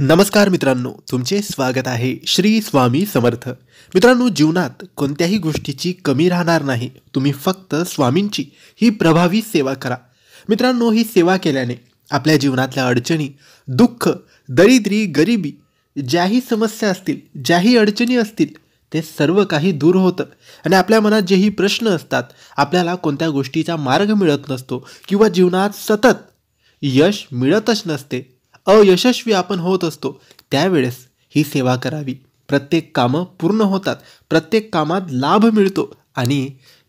नमस्कार मित्रांनो तुमचे स्वागत आहे श्री स्वामी समर्थ मित्रांनो जीवनात कोणत्याही गोष्टीची कमी राहणार नाही तुम्ही फक्त स्वामींची ही प्रभावी सेवा करा मित्रांनो ही सेवा केल्याने आपल्या जीवनातल्या अडचणी दुःख दरिद्री गरिबी ज्याही समस्या असतील ज्याही अडचणी असतील ते सर्व काही दूर होतं आणि आपल्या मनात जेही प्रश्न असतात आपल्याला कोणत्या गोष्टीचा मार्ग मिळत नसतो किंवा जीवनात सतत यश मिळतच नसते अयशस्वी आपण होत असतो त्यावेळेस ही सेवा करावी प्रत्येक कामं पूर्ण होतात प्रत्येक कामात लाभ मिळतो आणि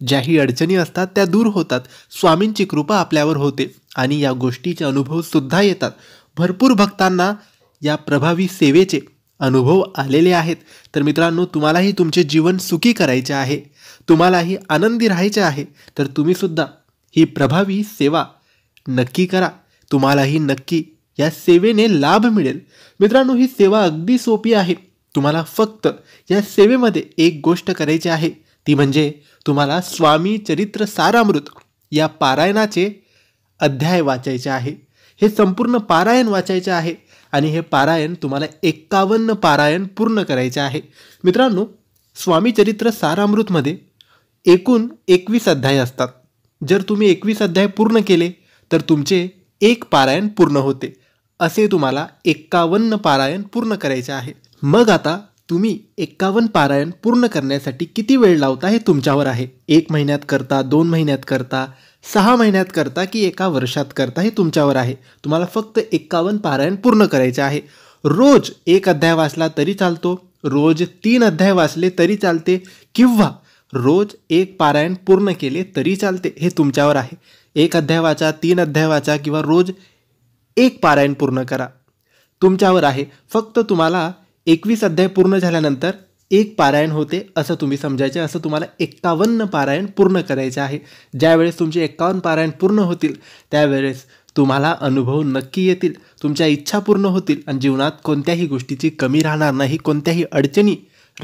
ज्याही अडचणी असतात त्या दूर होतात स्वामींची कृपा आपल्यावर होते आणि या गोष्टीचे अनुभव सुद्धा येतात भरपूर भक्तांना या प्रभावी सेवेचे अनुभव आलेले आहेत तर मित्रांनो तुम्हालाही तुमचे जीवन सुखी करायचे आहे तुम्हालाही आनंदी राहायचे आहे तर तुम्हीसुद्धा ही प्रभावी सेवा नक्की करा तुम्हालाही नक्की या सेवेने लाभ मिळेल मित्रांनो ही सेवा अगदी सोपी आहे तुम्हाला फक्त या सेवेमध्ये एक गोष्ट करायची आहे ती म्हणजे तुम्हाला स्वामी चरित्र सारामृत या पारायणाचे अध्याय वाचायचे आहे हे संपूर्ण पारायण वाचायचे आहे आणि हे पारायण तुम्हाला एक्कावन्न पारायण पूर्ण करायचे आहे मित्रांनो स्वामी चरित्र सारामृतमध्ये एकूण एकवीस अध्याय असतात जर तुम्ही एकवीस अध्याय पूर्ण केले तर तुमचे एक पारायण पूर्ण होते असे तुम्हाला एक्कावन्न पारायण पूर्ण करायचे आहे मग आता तुम्ही एक्कावन्न पारायण पूर्ण करण्यासाठी किती वेळ लावता हे तुमच्यावर आहे एक महिन्यात करता दोन महिन्यात करता सहा महिन्यात करता की एका वर्षात करता हे तुमच्यावर आहे तुम्हाला फक्त एक्कावन्न पारायण पूर्ण करायचे आहे रोज एक अध्याय वाचला तरी चालतो रोज तीन अध्याय वाचले तरी चालते किंवा रोज एक पारायण पूर्ण केले तरी चालते हे तुमच्यावर आहे एक अध्याय वाचा तीन अध्याय वाचा किंवा रोज एक पारायण पूर्ण करा तुमच्यावर आहे फक्त तुम्हाला एकवीस अध्याय पूर्ण झाल्यानंतर एक पारायण होते असं तुम्ही समजायचे असं तुम्हाला एक्कावन्न पारायण पूर्ण करायचे आहे ज्यावेळेस तुमचे एक्कावन्न पारायण पूर्ण होतील त्यावेळेस तुम्हाला अनुभव नक्की येतील तुमच्या इच्छा पूर्ण होतील आणि जीवनात कोणत्याही गोष्टीची कमी राहणार नाही कोणत्याही अडचणी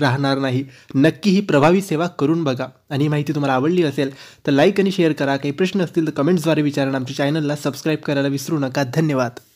राहणार नाही नक्की ही प्रभावी सेवा करून बघा आणि माहिती तुम्हाला आवडली असेल तर लाईक आणि शेअर करा काही प्रश्न असतील तर कमेंट्सद्वारे विचारा आमच्या चॅनलला सबस्क्राईब करायला विसरू नका धन्यवाद